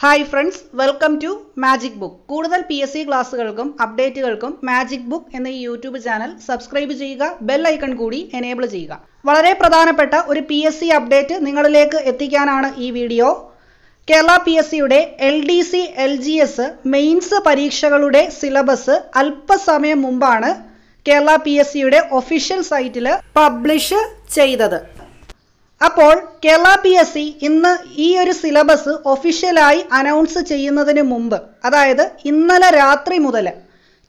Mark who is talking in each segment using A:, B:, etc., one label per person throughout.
A: hi friends welcome to magic book കൂടുതൽ P S C ക്ലാസ്സുകൾക്കും അപ്ഡേറ്റുകൾക്കും മാജിക് ബുക്ക് എന്ന ഈ യൂട്യൂബ് ചാനൽ സബ്സ്ക്രൈബ് ചെയ്യുക ബെൽ ഐക്കൺ കൂടി എനേബിൾ ചെയ്യുക വളരെ പ്രധാനപ്പെട്ട ഒരു പി എസ് സി അപ്ഡേറ്റ് നിങ്ങളിലേക്ക് എത്തിക്കാനാണ് ഈ വീഡിയോ കേരള പി എസ് സിയുടെ L D C L G S mains പരീക്ഷകളുടെ സിലബസ് അല്പസമയം മുമ്പാണ് കേരള പി എസ് സിയുടെ ഒഫീഷ്യൽ സൈറ്റിൽ പബ്ലിഷ് ചെയ്തത് അപ്പോൾ കേരള പി എസ് സി ഇന്ന് ഈ ഒരു സിലബസ് ഒഫീഷ്യലായി അനൗൺസ് ചെയ്യുന്നതിന് മുമ്പ് അതായത് ഇന്നലെ രാത്രി മുതൽ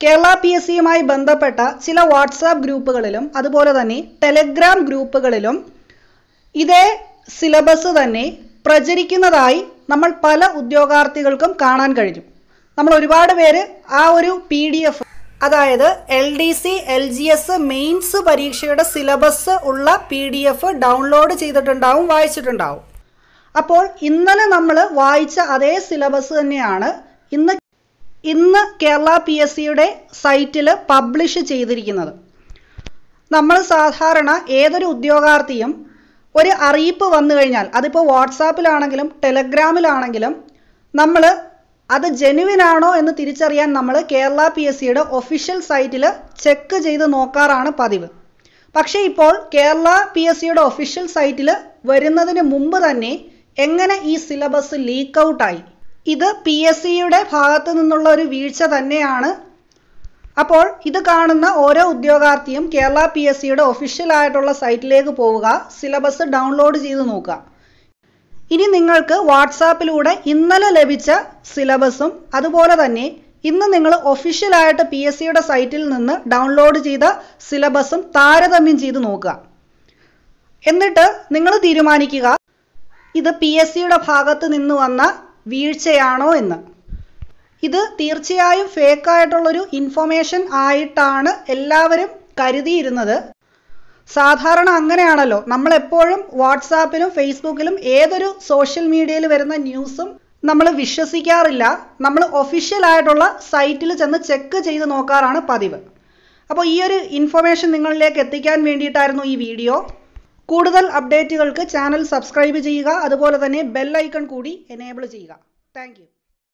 A: കേരള പി എസ് സിയുമായി e ബന്ധപ്പെട്ട ചില വാട്സാപ്പ് ഗ്രൂപ്പുകളിലും അതുപോലെ തന്നെ ടെലഗ്രാം ഗ്രൂപ്പുകളിലും ഇതേ സിലബസ് തന്നെ പ്രചരിക്കുന്നതായി നമ്മൾ പല ഉദ്യോഗാർത്ഥികൾക്കും കാണാൻ കഴിഞ്ഞു നമ്മൾ ഒരുപാട് പേര് ആ ഒരു പി ഡി എഫ് അതായത് L D C L G S mains പരീക്ഷയുടെ സിലബസ് ഉള്ള പി ഡി എഫ് ഡൗൺലോഡ് ചെയ്തിട്ടുണ്ടാവും വായിച്ചിട്ടുണ്ടാവും അപ്പോൾ ഇന്നലെ നമ്മൾ വായിച്ച അതേ സിലബസ് തന്നെയാണ് ഇന്ന് ഇന്ന് കേരള പി എസ് സിയുടെ സൈറ്റിൽ പബ്ലിഷ് ചെയ്തിരിക്കുന്നത് നമ്മൾ സാധാരണ ഏതൊരു ഉദ്യോഗാർത്ഥിയും ഒരു അറിയിപ്പ് വന്നു കഴിഞ്ഞാൽ അതിപ്പോൾ വാട്സാപ്പിലാണെങ്കിലും ടെലഗ്രാമിലാണെങ്കിലും നമ്മൾ അത് ജെനുവിൻ ആണോ എന്ന് തിരിച്ചറിയാൻ നമ്മൾ കേരള പി എസ് സിയുടെ ഒഫീഷ്യൽ സൈറ്റിൽ ചെക്ക് ചെയ്ത് നോക്കാറാണ് പതിവ് പക്ഷേ ഇപ്പോൾ കേരള പി എസ് സിയുടെ ഒഫീഷ്യൽ സൈറ്റിൽ വരുന്നതിന് മുമ്പ് തന്നെ എങ്ങനെ ഈ സിലബസ് ലീക്ക് ഔട്ടായി ഇത് പി എസ് സിയുടെ ഭാഗത്തു നിന്നുള്ള ഒരു വീഴ്ച തന്നെയാണ് അപ്പോൾ ഇത് കാണുന്ന ഓരോ ഉദ്യോഗാർത്ഥിയും കേരള പി എസ് സിയുടെ ഒഫീഷ്യൽ ആയിട്ടുള്ള സൈറ്റിലേക്ക് പോവുക സിലബസ് ഡൗൺലോഡ് ചെയ്ത് നോക്കുക ഇനി നിങ്ങൾക്ക് വാട്സാപ്പിലൂടെ ഇന്നലെ ലഭിച്ച സിലബസും അതുപോലെ തന്നെ ഇന്ന് നിങ്ങൾ ഒഫീഷ്യലായിട്ട് പി എസ് സിയുടെ സൈറ്റിൽ നിന്ന് ഡൗൺലോഡ് ചെയ്ത സിലബസും താരതമ്യം ചെയ്ത് നോക്കുക എന്നിട്ട് നിങ്ങൾ തീരുമാനിക്കുക ഇത് പി എസ് സിയുടെ ഭാഗത്ത് നിന്ന് വന്ന വീഴ്ചയാണോ എന്ന് ഇത് തീർച്ചയായും ഫേക്കായിട്ടുള്ളൊരു ഇൻഫർമേഷൻ ആയിട്ടാണ് എല്ലാവരും കരുതിയിരുന്നത് സാധാരണ അങ്ങനെയാണല്ലോ നമ്മൾ എപ്പോഴും വാട്സാപ്പിലും ഫേസ്ബുക്കിലും ഏതൊരു സോഷ്യൽ മീഡിയയിൽ വരുന്ന ന്യൂസും നമ്മൾ വിശ്വസിക്കാറില്ല നമ്മൾ ഒഫീഷ്യൽ ആയിട്ടുള്ള സൈറ്റിൽ ചെന്ന് ചെക്ക് ചെയ്ത് നോക്കാറാണ് പതിവ് അപ്പോൾ ഈ ഒരു ഇൻഫർമേഷൻ നിങ്ങളിലേക്ക് എത്തിക്കാൻ വേണ്ടിയിട്ടായിരുന്നു ഈ വീഡിയോ കൂടുതൽ അപ്ഡേറ്റുകൾക്ക് ചാനൽ സബ്സ്ക്രൈബ് ചെയ്യുക അതുപോലെ തന്നെ ബെൽ ഐക്കൺ കൂടി എനേബിൾ ചെയ്യുക താങ്ക്